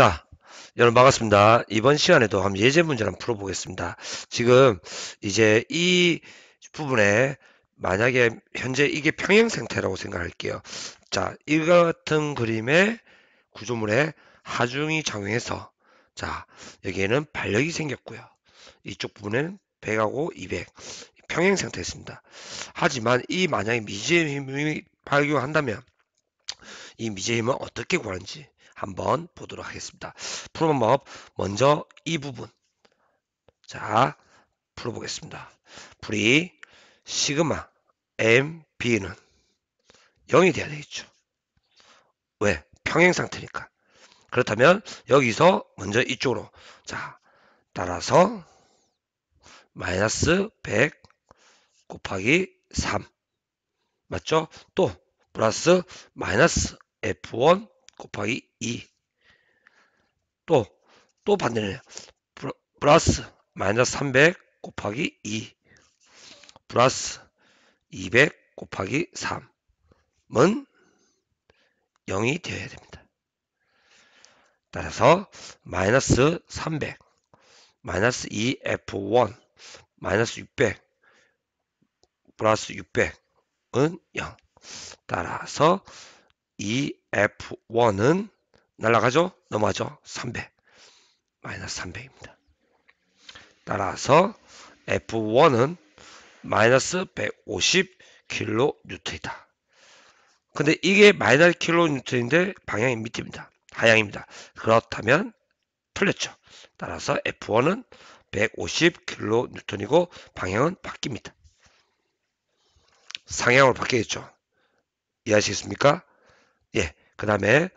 자, 여러분 반갑습니다. 이번 시간에도 한번 예제 문제를 한번 풀어보겠습니다. 지금 이제 이 부분에 만약에 현재 이게 평행 상태라고 생각할게요. 자, 이 같은 그림의 구조물에 하중이 작용해서 자, 여기에는 반력이 생겼고요. 이쪽 부분에는 100하고 200 평행 상태였습니다. 하지만 이 만약에 미지의 힘이 발견한다면이 미지의 힘은 어떻게 구하는지 한번 보도록 하겠습니다. 풀어 방법 먼저 이 부분 자 풀어보겠습니다. 불이 시그마 m b는 0이 돼야 되겠죠. 왜? 평행 상태니까. 그렇다면 여기서 먼저 이쪽으로 자 따라서 마이너스 100 곱하기 3 맞죠? 또 플러스 마이너스 f1 곱하기 2또또 반대네요 플러스 마이너스 300 곱하기 2 플러스 200 곱하기 3 은 0이 되어야 됩니다. 따라서 마이너스 300 마이너스 2f1 마이너스 600 플러스 600은 0 따라서 2f1은 날아가죠? 넘어가죠? 300. 마이너스 300입니다. 따라서 F1은 마이너스 150kN이다. 근데 이게 마이너스 킬로뉴턴인데 방향이 밑입니다. 하향입니다. 그렇다면 틀렸죠. 따라서 F1은 150kN이고 방향은 바뀝니다. 상향으로 바뀌겠죠. 이해하시겠습니까? 예. 그 다음에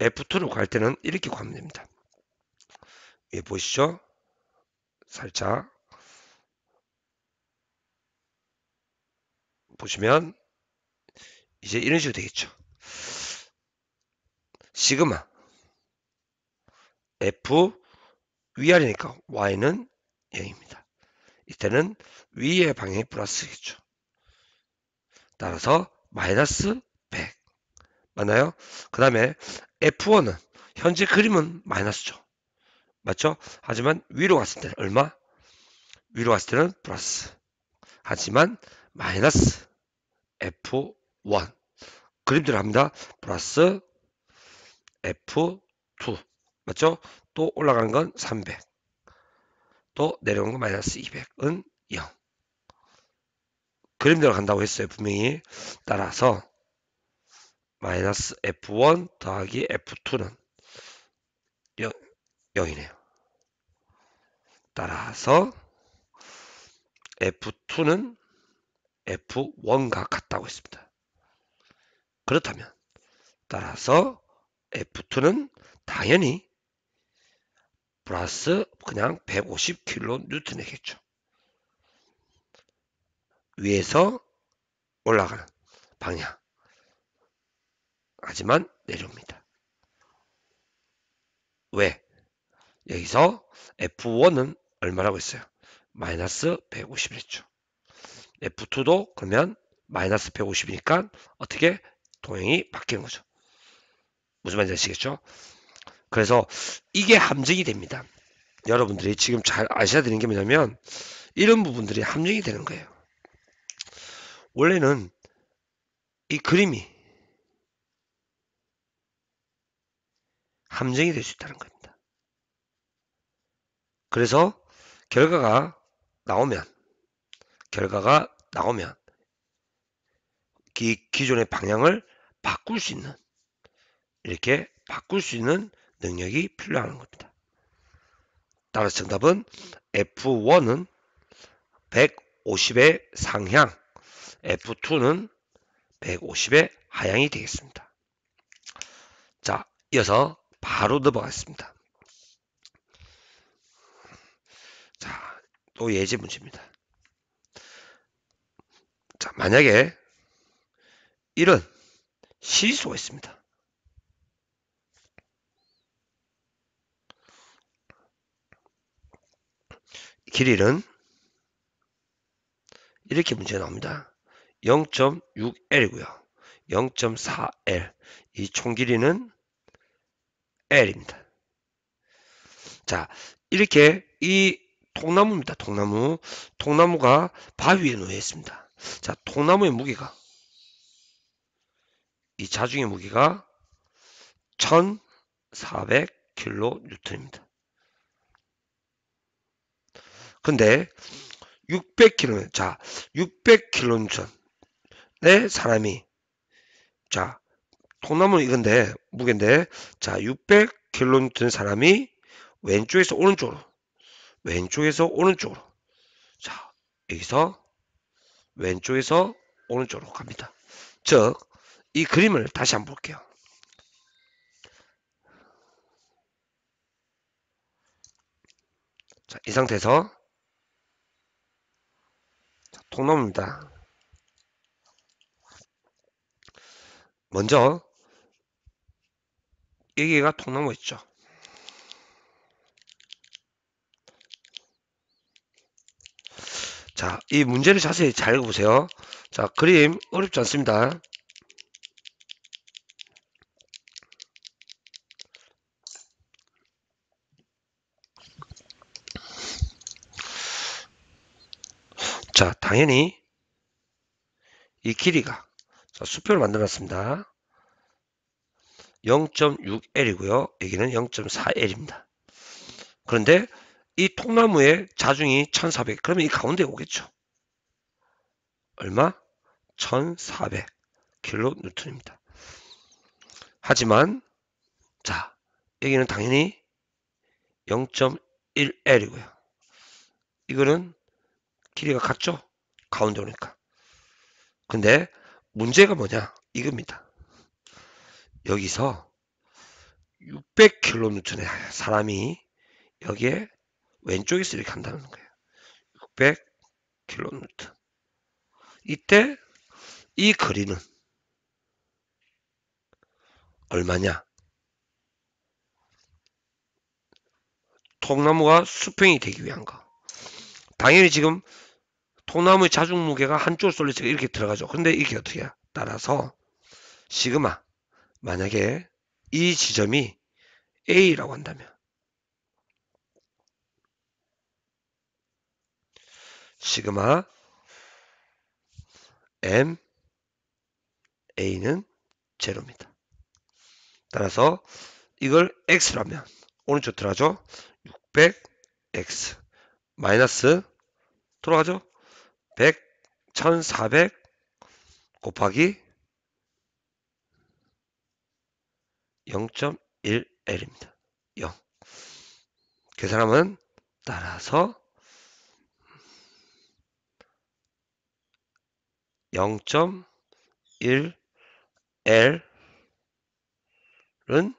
F2로 갈 때는 이렇게 가면 됩니다. 예, 보시죠? 살짝 보시면 이제 이런 식으로 되겠죠. 시그마 F 위아래니까 Y는 0입니다. 이때는 위의 방향이 플러스겠죠. 따라서 마이너스 맞나요? 그 다음에 F1은 현재 그림은 마이너스죠. 맞죠? 하지만 위로 갔을 때는 얼마? 위로 갔을 때는 플러스. 하지만 마이너스 F1 그림대로 합니다. 플러스 F2 맞죠? 또 올라가는 건 300. 또 내려온 건 마이너스 200은 0. 그림대로 간다고 했어요. 분명히 따라서 마이너스 F1 더하기 F2는 0, 0이네요. 따라서 F2는 F1과 같다고 했습니다. 그렇다면 따라서 F2는 당연히 플러스 그냥 150kN이겠죠. 위에서 올라가는 방향. 하지만 내려옵니다. 왜? 여기서 F1은 얼마라고 했어요? 마이너스 150이랬죠. F2도 그러면 마이너스 150이니까 어떻게 동행이 바뀌는 거죠. 무슨 말인지 아시겠죠? 그래서 이게 함정이 됩니다. 여러분들이 지금 잘 아셔야 되는 게 뭐냐면 이런 부분들이 함정이 되는 거예요. 원래는 이 그림이 함정이 될 수 있다는 겁니다. 그래서 결과가 나오면 결과가 나오면 기, 기존의 방향을 바꿀 수 있는 이렇게 바꿀 수 있는 능력이 필요한 겁니다. 따라서 정답은 F1은 150의 상향, F2는 150의 하향이 되겠습니다. 자, 이어서 바로 넘어갔습니다. 자, 또 예제 문제입니다. 자, 만약에 이런 실수가 있습니다. 길이는 이렇게 문제 나옵니다. 0.6L이고요. 0.4L. 이 총 길이는 L입니다. 자, 이렇게 이 통나무입니다. 통나무. 통나무가 바위에 놓여 있습니다. 자, 통나무의 무게가 이 자중의 무게가 1400kN입니다. 근데 600km, 자, 600km의 사람이 자, 통나무는 이건데 무게인데 자 600kg 든 사람이 왼쪽에서 오른쪽으로 왼쪽에서 오른쪽으로 자 여기서 왼쪽에서 오른쪽으로 갑니다 즉 이 그림을 다시 한번 볼게요 자, 이 상태에서 통나무입니다 먼저 얘기가 통나무 있죠. 자, 이 문제를 자세히 잘 읽어보세요. 자, 그림 어렵지 않습니다. 자, 당연히 이 길이가 자, 수표를 만들어놨습니다. 0.6L이고요. 여기는 0.4L입니다. 그런데 이 통나무의 자중이 1400. 그러면 이 가운데 오겠죠. 얼마? 1400 k 로뉴턴입니다 하지만 자 여기는 당연히 0.1L이고요. 이거는 길이가 같죠? 가운데 오니까. 근데 문제가 뭐냐? 이겁니다. 여기서 600kN의 사람이 여기에 왼쪽에서 이렇게 한다는 거예요. 600kN. 이때 이 거리는 얼마냐? 통나무가 수평이 되기 위한 거. 당연히 지금 통나무의 자중 무게가 한쪽으로 쏠려서 이렇게 들어가죠. 근데 이게 어떻게 해? 따라서 시그마 만약에 이 지점이 A라고 한다면 시그마 M A는 제로입니다. 따라서 이걸 X라면 오른쪽 들어가죠. 600X 마이너스 들어가죠. 100, 1400 곱하기 0.1L입니다. 0. 그 사람은 따라서 0.1L은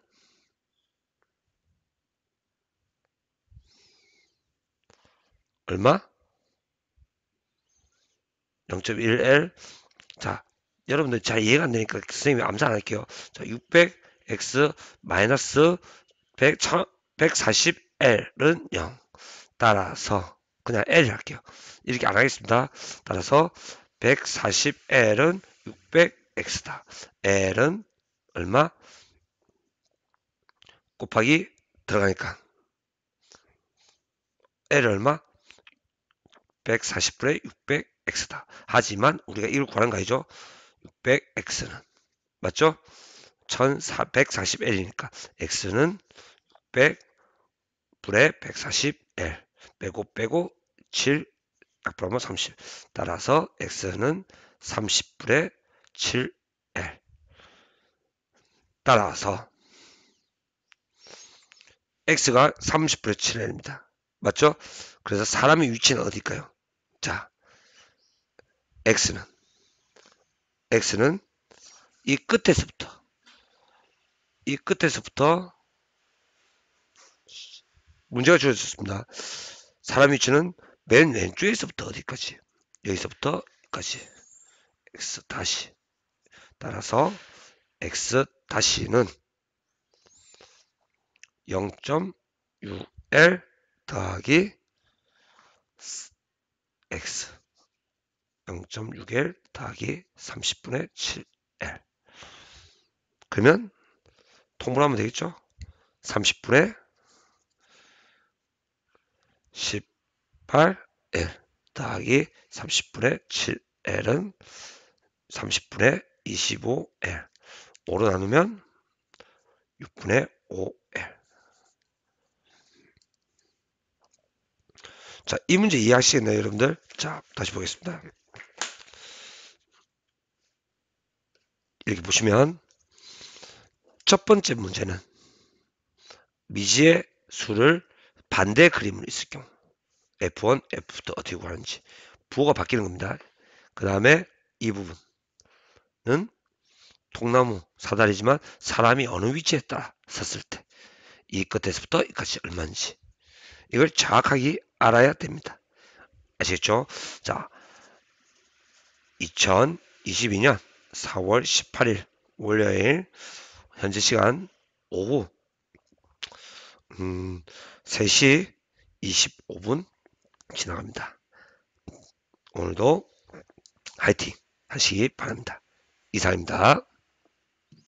얼마? 0.1L 자 여러분들 잘 이해가 안 되니까 선생님이 암산 할게요 자600 x 마이너스 1 4 0 l 은0 따라서 그냥 l 할게요. 이렇게 안 하겠습니다. 따라서 140l은 600x다. l은 얼마? 곱하기 들어가니까 l 얼마? 140분의 600x다. 하지만 우리가 이걸 구하는 거 아니죠? 600x는 맞죠? 1 4 4 1이니까 X는 600 불에 140L 빼고 빼고 7 앞으로 30 따라서 X는 3 0불에 7L 따라서 X가 3 0불에 7L입니다. 맞죠? 그래서 사람의 위치는 어디일까요? 자, X는 X는 이 끝에서부터 이 끝에서부터 문제가 주어졌습니다. 사람 위치는 맨 왼쪽에서부터 어디까지? 여기서부터까지. 여기 x 다시. 따라서 x 다시는 0.6l 더하기 x 0.6l 더하기 30분의 7l 그러면 통분하면 되겠죠? 30분의 18L 더하기 30분의 7L은 30분의 25L 5로 나누면 6분의 5L 자, 이 문제 이해하시겠나요, 여러분들? 자, 다시 보겠습니다. 이렇게 보시면 첫 번째 문제는 미지의 수를 반대 그림으로 있을 경우 F1, F2 어떻게 구하는지 부호가 바뀌는 겁니다. 그 다음에 이 부분은 통나무 사다리지만 사람이 어느 위치에 따라 섰을 때 이 끝에서부터 이까지 얼마인지 이걸 정확하게 알아야 됩니다. 아시겠죠? 자, 2022년 4월 18일 월요일 현재 시간 오후 음, 3시 25분 지나갑니다. 오늘도 화이팅 하시기 바랍니다. 이상입니다.